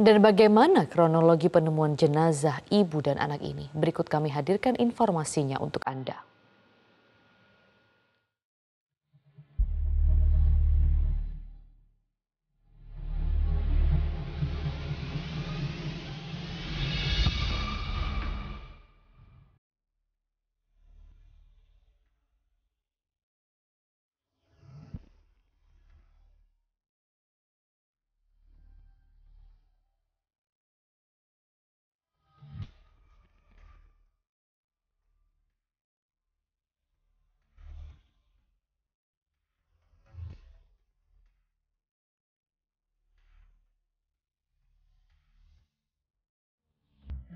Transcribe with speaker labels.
Speaker 1: Dan bagaimana kronologi penemuan jenazah ibu dan anak ini? Berikut kami hadirkan informasinya untuk Anda.